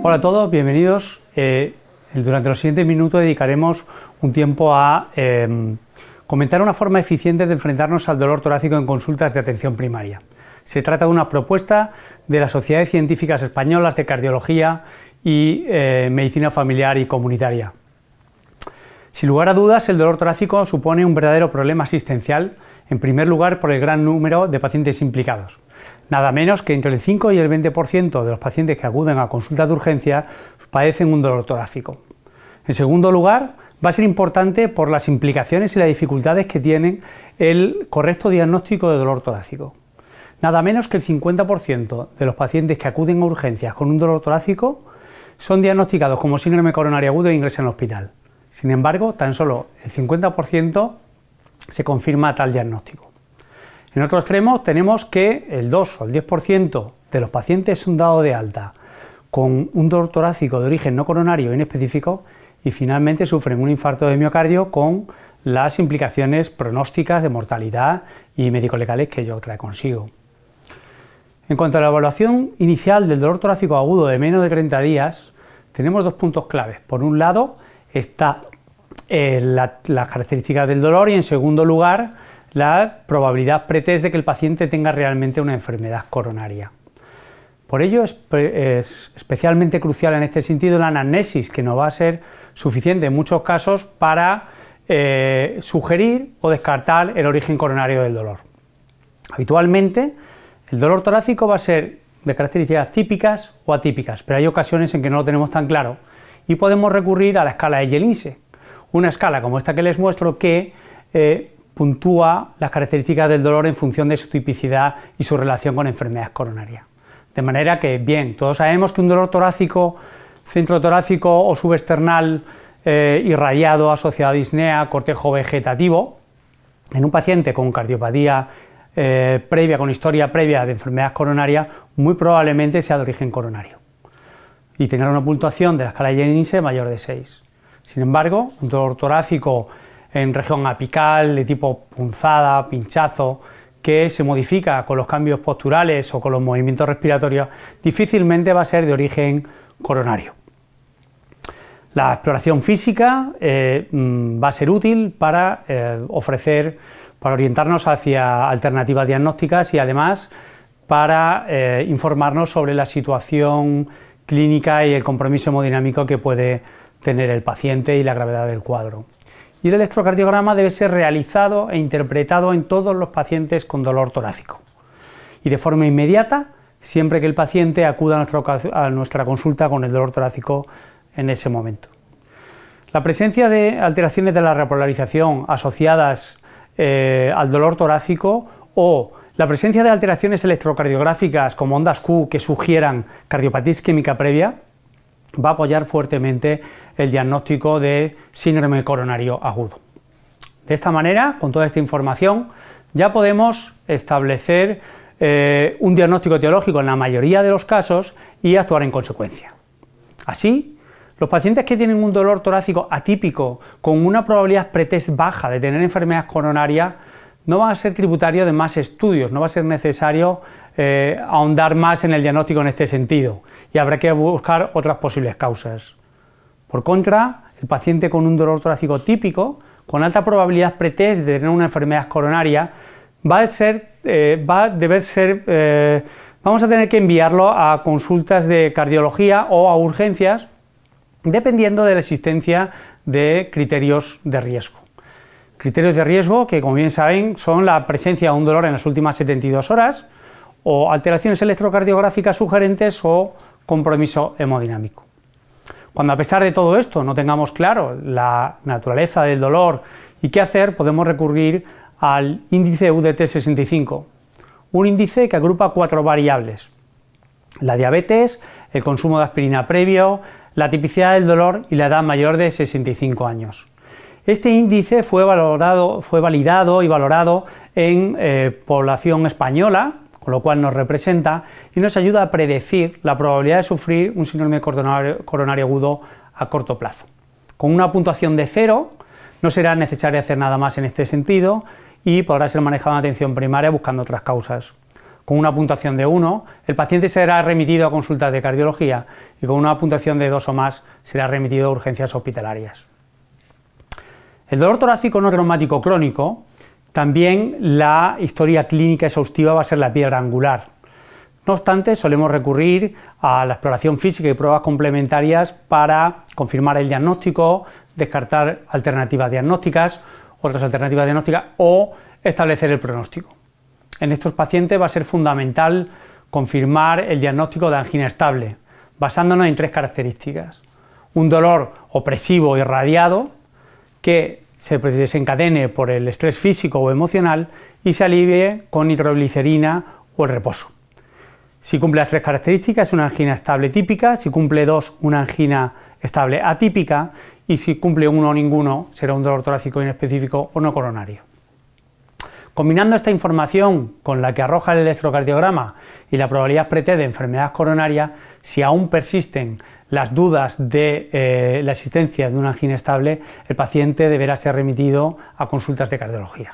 Hola a todos, bienvenidos. Eh, durante los siguientes minutos dedicaremos un tiempo a em, comentar una forma eficiente de enfrentarnos al dolor torácico en consultas de atención primaria. Se trata de una propuesta de las sociedades científicas españolas de cardiología y eh, medicina familiar y comunitaria. Sin lugar a dudas, el dolor torácico supone un verdadero problema asistencial, en primer lugar por el gran número de pacientes implicados. Nada menos que entre el 5 y el 20% de los pacientes que acuden a consultas de urgencia padecen un dolor torácico. En segundo lugar, va a ser importante por las implicaciones y las dificultades que tienen el correcto diagnóstico de dolor torácico. Nada menos que el 50% de los pacientes que acuden a urgencias con un dolor torácico son diagnosticados como síndrome coronario agudo e ingresan al hospital. Sin embargo, tan solo el 50% se confirma tal diagnóstico. En otro extremo tenemos que el 2 o el 10% de los pacientes son dados de alta con un dolor torácico de origen no coronario inespecífico y finalmente sufren un infarto de miocardio con las implicaciones pronósticas de mortalidad y médico-legales que yo trae consigo. En cuanto a la evaluación inicial del dolor torácico agudo de menos de 30 días, tenemos dos puntos claves. Por un lado, está eh, las características del dolor y en segundo lugar, la probabilidad pretest de que el paciente tenga realmente una enfermedad coronaria. Por ello es, especialmente crucial en este sentido la anamnesis, que no va a ser suficiente en muchos casos para eh, sugerir o descartar el origen coronario del dolor. Habitualmente, el dolor torácico va a ser de características típicas o atípicas, pero hay ocasiones en que no lo tenemos tan claro y podemos recurrir a la escala de Yelise, una escala como esta que les muestro que eh, puntúa las características del dolor en función de su tipicidad y su relación con enfermedades coronarias. De manera que, bien, todos sabemos que un dolor torácico, centro torácico o subesternal eh, irradiado asociado a disnea, cortejo vegetativo, en un paciente con cardiopatía eh, previa, con historia previa de enfermedades coronarias, muy probablemente sea de origen coronario y tener una puntuación de la escala Jenningse mayor de 6. Sin embargo, un dolor torácico en región apical de tipo punzada, pinchazo, que se modifica con los cambios posturales o con los movimientos respiratorios, difícilmente va a ser de origen coronario. La exploración física eh, mm, va a ser útil para eh, ofrecer, para orientarnos hacia alternativas diagnósticas y además para eh, informarnos sobre la situación clínica y el compromiso hemodinámico que puede tener el paciente y la gravedad del cuadro y el electrocardiograma debe ser realizado e interpretado en todos los pacientes con dolor torácico. Y de forma inmediata, siempre que el paciente acuda a, nuestra consulta con el dolor torácico en ese momento. La presencia de alteraciones de la repolarización asociadas eh, al dolor torácico o la presencia de alteraciones electrocardiográficas como ondas Q que sugieran cardiopatía isquémica previa va a apoyar fuertemente el diagnóstico de síndrome coronario agudo. De esta manera, con toda esta información, ya podemos establecer eh, un diagnóstico teológico en la mayoría de los casos y actuar en consecuencia. Así, los pacientes que tienen un dolor torácico atípico con una probabilidad pretest baja de tener enfermedades coronarias no van a ser tributarios de más estudios, no va a ser necesario eh, ahondar más en el diagnóstico en este sentido y habrá que buscar otras posibles causas. Por contra, el paciente con un dolor torácico típico, con alta probabilidad pretest de tener una enfermedad coronaria, va a, ser, eh, va deber ser, eh, vamos a tener que enviarlo a consultas de cardiología o a urgencias, dependiendo de la existencia de criterios de riesgo. Criterios de riesgo que, como bien saben, son la presencia de un dolor en las últimas 72 horas, o alteraciones electrocardiográficas sugerentes o compromiso hemodinámico. Cuando a pesar de todo esto no tengamos claro la naturaleza del dolor y qué hacer, podemos recurrir al índice UDT65, un índice que agrupa cuatro variables, la diabetes, el consumo de aspirina previo, la tipicidad del dolor y la edad mayor de 65 años. Este índice fue, valorado, fue validado y valorado en eh, población española, lo cual nos representa y nos ayuda a predecir la probabilidad de sufrir un síndrome coronario, agudo a corto plazo. Con una puntuación de cero no será necesario hacer nada más en este sentido y podrá ser manejado en atención primaria buscando otras causas. Con una puntuación de 1, el paciente será remitido a consultas de cardiología y con una puntuación de 2 o más será remitido a urgencias hospitalarias. El dolor torácico no reumático crónico también la historia clínica exhaustiva va a ser la piedra angular. No obstante, solemos recurrir a la exploración física y pruebas complementarias para confirmar el diagnóstico, descartar alternativas diagnósticas, otras alternativas diagnósticas o establecer el pronóstico. En estos pacientes va a ser fundamental confirmar el diagnóstico de angina estable, basándonos en tres características. Un dolor opresivo irradiado que se desencadene por el estrés físico o emocional y se alivie con nitroglicerina o el reposo. Si cumple las tres características, es una angina estable típica, si cumple dos, una angina estable atípica y si cumple uno o ninguno, será un dolor torácico inespecífico o no coronario. Combinando esta información con la que arroja el electrocardiograma y la probabilidad preté de enfermedad coronaria, si aún persisten las dudas de eh, la existencia de una angina estable, el paciente deberá ser remitido a consultas de cardiología.